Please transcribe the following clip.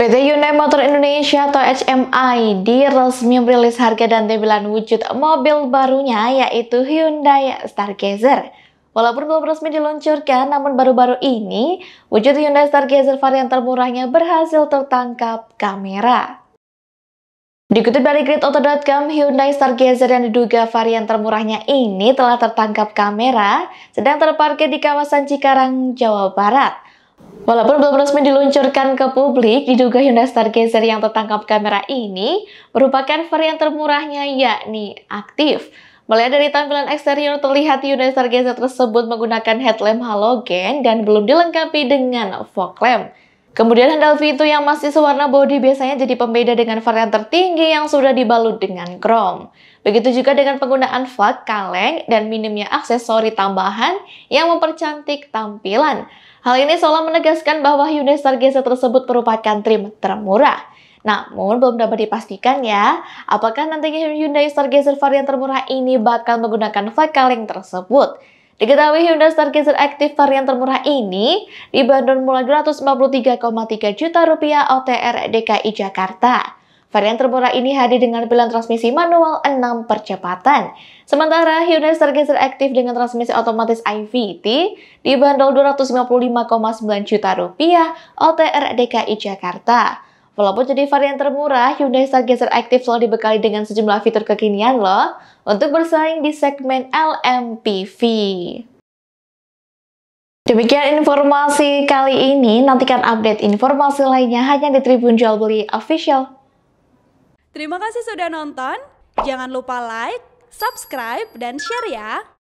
PT Hyundai Motor Indonesia atau HMI di resmi merilis harga dan tampilan wujud mobil barunya yaitu Hyundai Stargazer. Walaupun belum resmi diluncurkan, namun baru-baru ini wujud Hyundai Stargazer varian termurahnya berhasil tertangkap kamera. Dikutip dari GridAuto.com, Hyundai Stargazer yang diduga varian termurahnya ini telah tertangkap kamera sedang terparkir di kawasan Cikarang, Jawa Barat. Walaupun belum resmi diluncurkan ke publik, diduga Hyundai Stargazer yang tertangkap kamera ini merupakan varian termurahnya yakni aktif. Melihat dari tampilan eksterior terlihat Hyundai Stargazer tersebut menggunakan headlamp halogen dan belum dilengkapi dengan fog lamp. Kemudian handle V itu yang masih sewarna bodi biasanya jadi pembeda dengan varian tertinggi yang sudah dibalut dengan chrome. Begitu juga dengan penggunaan flat, kaleng, dan minimnya aksesori tambahan yang mempercantik tampilan. Hal ini seolah menegaskan bahwa Hyundai Stargazer tersebut merupakan trim termurah. Namun, belum dapat dipastikan ya, apakah nantinya Hyundai Stargazer varian termurah ini bakal menggunakan flat kaleng tersebut. Diketahui Hyundai Stargazer Active varian termurah ini dibanderol mulai 243,3 juta rupiah OTR DKI Jakarta. Varian termurah ini hadir dengan pilihan transmisi manual 6 percepatan. Sementara Hyundai Stargazer Active dengan transmisi otomatis IVT dibanderol 255,9 juta rupiah OTR DKI Jakarta. Walaupun jadi varian termurah, Hyundai Stargazer Active selalu dibekali dengan sejumlah fitur kekinian loh untuk bersaing di segmen LMPV. Demikian informasi kali ini, nantikan update informasi lainnya hanya di Tribun Jual Beli Official. Terima kasih sudah nonton, jangan lupa like, subscribe, dan share ya!